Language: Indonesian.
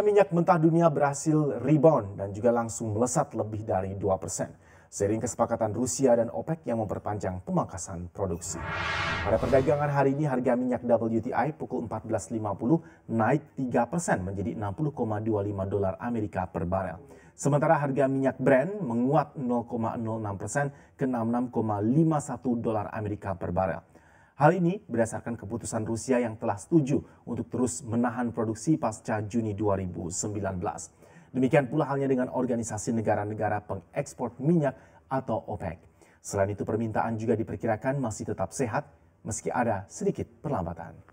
minyak mentah dunia berhasil rebound dan juga langsung melesat lebih dari 2 persen sering kesepakatan Rusia dan OPEC yang memperpanjang pemangkasan produksi. Pada perdagangan hari ini harga minyak WTI pukul 14.50 naik 3 persen menjadi 60,25 dolar Amerika per barel. Sementara harga minyak Brent menguat 0,06 persen ke 66,51 dolar Amerika per barel. Hal ini berdasarkan keputusan Rusia yang telah setuju untuk terus menahan produksi pasca Juni 2019. Demikian pula halnya dengan Organisasi Negara-Negara Pengekspor Minyak atau OPEC. Selain itu permintaan juga diperkirakan masih tetap sehat meski ada sedikit perlambatan.